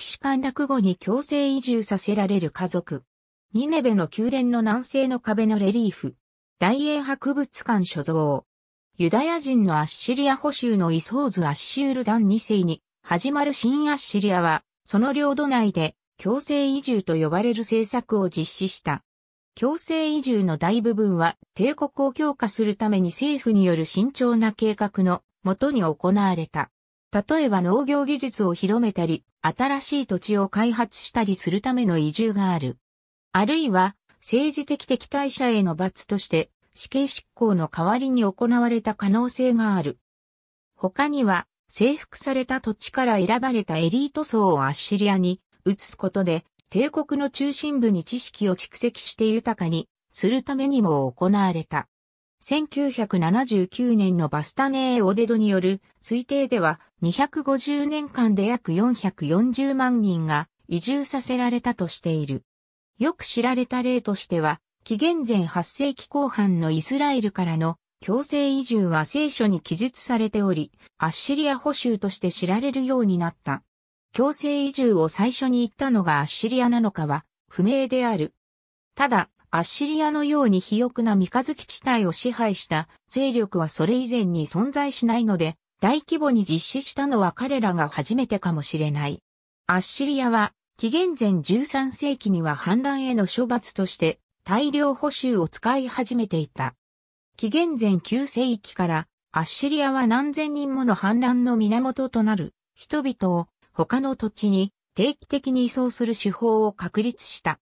シカ・ン・陥落後に強制移住させられる家族。ニネベの宮殿の南西の壁のレリーフ。大英博物館所蔵。ユダヤ人のアッシリア捕囚のイソーズ・アッシュール団2世に始まる新アッシリアは、その領土内で強制移住と呼ばれる政策を実施した。強制移住の大部分は帝国を強化するために政府による慎重な計画のもとに行われた。例えば農業技術を広めたり、新しい土地を開発したりするための移住がある。あるいは、政治的敵対者への罰として、死刑執行の代わりに行われた可能性がある。他には、征服された土地から選ばれたエリート層をアッシリアに移すことで、帝国の中心部に知識を蓄積して豊かにするためにも行われた。1979年のバスタネー・オデドによる推定では250年間で約440万人が移住させられたとしている。よく知られた例としては、紀元前8世紀後半のイスラエルからの強制移住は聖書に記述されており、アッシリア捕囚として知られるようになった。強制移住を最初に言ったのがアッシリアなのかは不明である。ただ、アッシリアのように肥沃な三日月地帯を支配した勢力はそれ以前に存在しないので、大規模に実施したのは彼らが初めてかもしれない。アッシリアは、紀元前13世紀には反乱への処罰として、大量補修を使い始めていた。紀元前9世紀から、アッシリアは何千人もの反乱の源となる、人々を他の土地に定期的に移送する手法を確立した。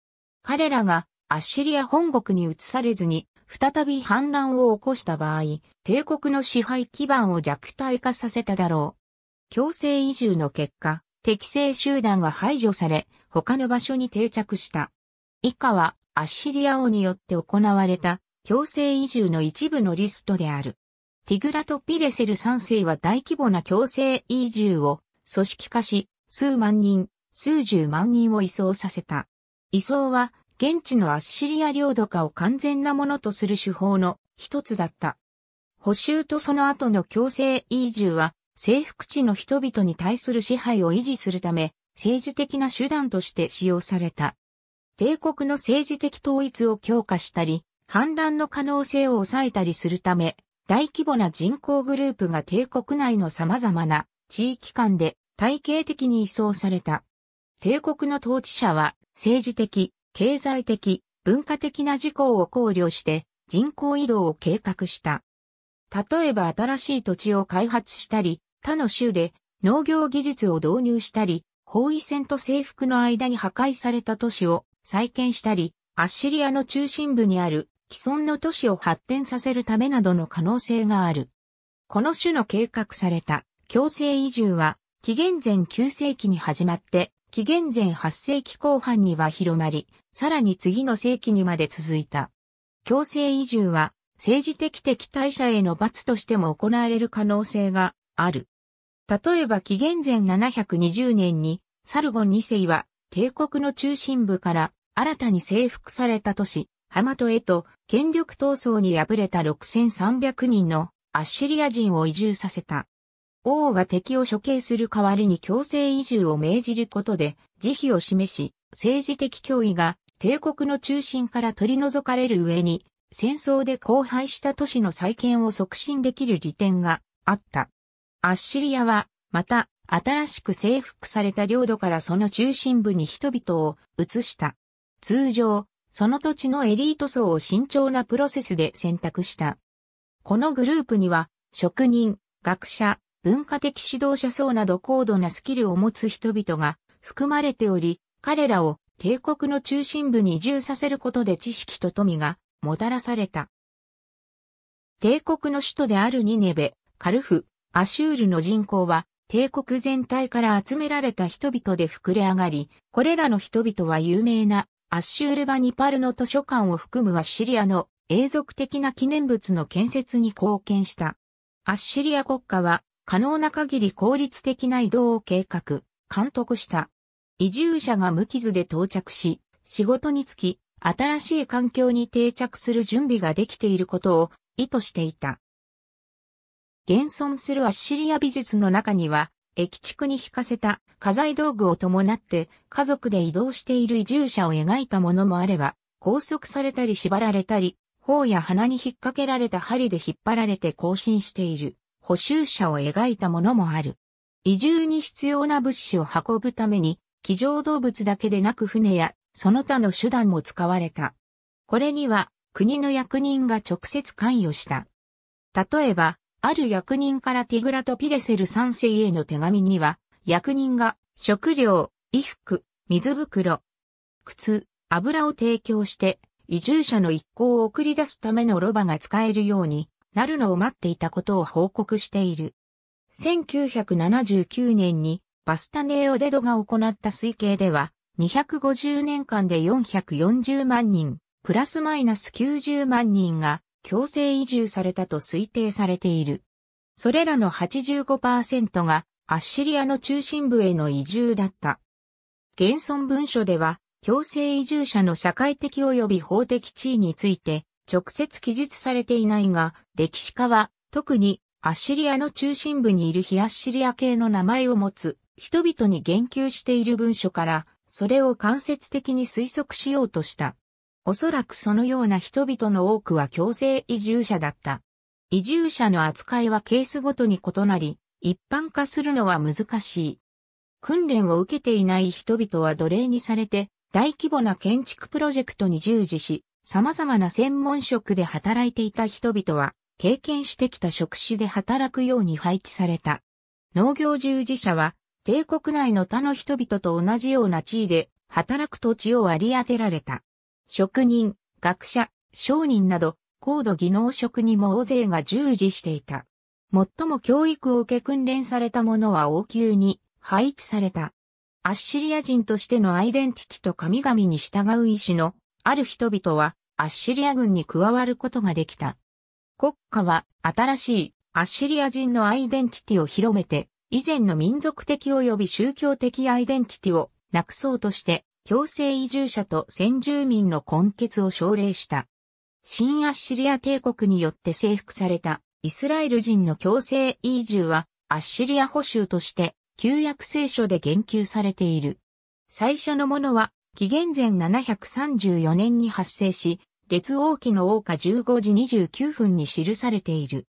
彼らがアッシリア本国に移されずに再び反乱を起こした場合、帝国の支配基盤を弱体化させただろう。強制移住の結果、適正集団は排除され、他の場所に定着した。以下は、アッシリア王によって行われた強制移住の一部のリストである。ティグラト・ピレセル3世は大規模な強制移住を組織化し、数万人、数十万人を移送させた。移送は現地のアッシリア領土化を完全なものとする手法の一つだった。補修とその後の強制移住は、征服地の人々に対する支配を維持するため、政治的な手段として使用された。帝国の政治的統一を強化したり、反乱の可能性を抑えたりするため、大規模な人口グループが帝国内の様々な地域間で体系的に移送された。帝国の統治者は政治的、経済的、文化的な事項を考慮して人口移動を計画した。例えば新しい土地を開発したり、他の州で農業技術を導入したり、包囲戦と征服の間に破壊された都市を再建したり、アッシリアの中心部にある既存の都市を発展させるためなどの可能性がある。この種の計画された強制移住は、紀元前9世紀に始まって、紀元前8世紀後半には広まり、さらに次の世紀にまで続いた。強制移住は政治的敵対者への罰としても行われる可能性がある。例えば紀元前720年にサルゴン2世は帝国の中心部から新たに征服された都市、ハマトへと権力闘争に敗れた6300人のアッシリア人を移住させた。王は敵を処刑する代わりに強制移住を命じることで、慈悲を示し、政治的脅威が帝国の中心から取り除かれる上に、戦争で荒廃した都市の再建を促進できる利点があった。アッシリアは、また、新しく征服された領土からその中心部に人々を移した。通常、その土地のエリート層を慎重なプロセスで選択した。このグループには、職人、学者、文化的指導者層など高度なスキルを持つ人々が含まれており、彼らを帝国の中心部に移住させることで知識と富がもたらされた。帝国の首都であるニネベ、カルフ、アシュールの人口は帝国全体から集められた人々で膨れ上がり、これらの人々は有名なアッシュールバニパルの図書館を含むアッシリアの永続的な記念物の建設に貢献した。アッシリア国家は可能な限り効率的な移動を計画、監督した。移住者が無傷で到着し、仕事につき、新しい環境に定着する準備ができていることを意図していた。現存するアッシリア美術の中には、駅地区に引かせた家財道具を伴って家族で移動している移住者を描いたものもあれば、拘束されたり縛られたり、頬や鼻に引っ掛けられた針で引っ張られて更新している補修者を描いたものもある。移住に必要な物資を運ぶために、騎乗動物だけでなく船や、その他の手段も使われた。これには、国の役人が直接関与した。例えば、ある役人からティグラとピレセル三世への手紙には、役人が食料、衣服、水袋、靴、油を提供して、移住者の一行を送り出すためのロバが使えるように、なるのを待っていたことを報告している。1979年にバスタネーオデドが行った推計では、250年間で440万人、プラスマイナス90万人が強制移住されたと推定されている。それらの85%がアッシリアの中心部への移住だった。現存文書では、強制移住者の社会的及び法的地位について、直接記述されていないが、歴史家は、特にアッシリアの中心部にいるヒアッシリア系の名前を持つ人々に言及している文書から、それを間接的に推測しようとした。おそらくそのような人々の多くは強制移住者だった。移住者の扱いはケースごとに異なり、一般化するのは難しい。訓練を受けていない人々は奴隷にされて、大規模な建築プロジェクトに従事し、様々な専門職で働いていた人々は、経験してきた職種で働くように配置された。農業従事者は、帝国内の他の人々と同じような地位で、働く土地を割り当てられた。職人、学者、商人など、高度技能職にも大勢が従事していた。最も教育を受け訓練された者は王宮に配置された。アッシリア人としてのアイデンティティと神々に従う意志のある人々はアッシリア軍に加わることができた。国家は新しいアッシリア人のアイデンティティを広めて、以前の民族的及び宗教的アイデンティティをなくそうとして、強制移住者と先住民の根血を奨励した。新アッシリア帝国によって征服されたイスラエル人の強制移住はアッシリア補修として旧約聖書で言及されている。最初のものは紀元前734年に発生し、列王記の王家15時29分に記されている。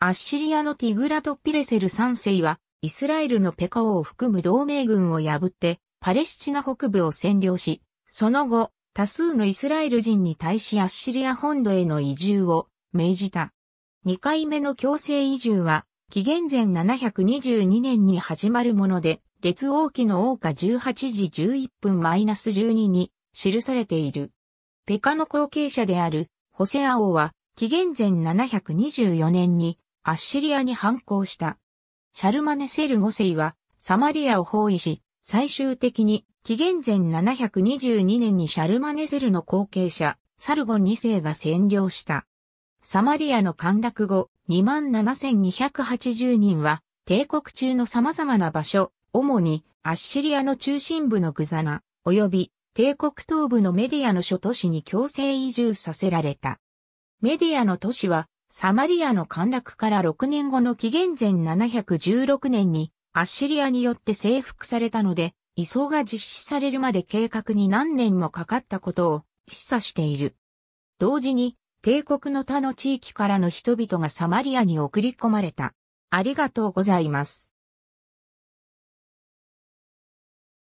アッシリアのティグラト・ピレセル3世は、イスラエルのペカ王を含む同盟軍を破って、パレスチナ北部を占領し、その後、多数のイスラエル人に対しアッシリア本土への移住を命じた。2回目の強制移住は、紀元前722年に始まるもので、列王記の王家18時11分 -12 に記されている。ペカの後継者であるホセア王は紀元前724年にアッシリアに反抗した。シャルマネセル5世はサマリアを包囲し、最終的に紀元前722年にシャルマネセルの後継者、サルゴン2世が占領した。サマリアの陥落後、27,280人は帝国中の様々な場所、主にアッシリアの中心部のグザナ、及び帝国東部のメディアの諸都市に強制移住させられた。メディアの都市は、サマリアの陥落から6年後の紀元前716年に、アッシリアによって征服されたので、移送が実施されるまで計画に何年もかかったことを示唆している。同時に、帝国の他の地域からの人々がサマリアに送り込まれた。ありがとうございます。